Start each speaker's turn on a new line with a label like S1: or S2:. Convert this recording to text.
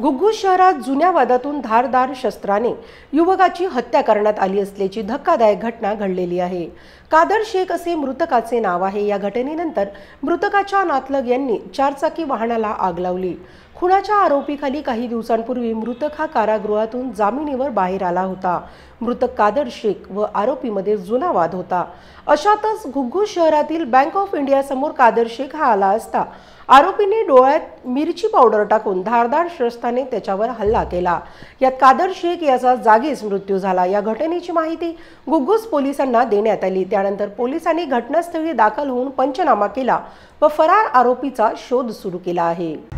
S1: घुग्गुस शहरात जुन्या वादातून धारदार शस्त्राने युवकाची हत्या करण्यात आली असल्याची धक्कादायक घटना घडलेली आहे कादर शेख असे मृतकाचे नाव आहे या घटनेनंतर मृतकाच्या नातलग यांनी चारचाकी वाहनाला आग लावली खुनाच्या आरोपीखाली काही दिवसांपूर्वी मृतक हा कारागृहातून जामिनीवर बाहेर आला होता मृतक कादर शेख व आरोपीमध्ये जुना वाद होता अशातच घुग्गू शहरातील बँक ऑफ इंडिया समोर कादर शेख हा आला असता आरोपीने डोळ्यात मिरची पावडर टाकून धारदार शस्त्राने त्याच्यावर हल्ला केला यात कादर शेख याचा जागीच मृत्यू झाला या घटनेची माहिती गुग्गूस पोलिसांना देण्यात आली त्यानंतर पोलिसांनी घटनास्थळी दाखल होऊन पंचनामा केला व फरार आरोपीचा शोध सुरू केला आहे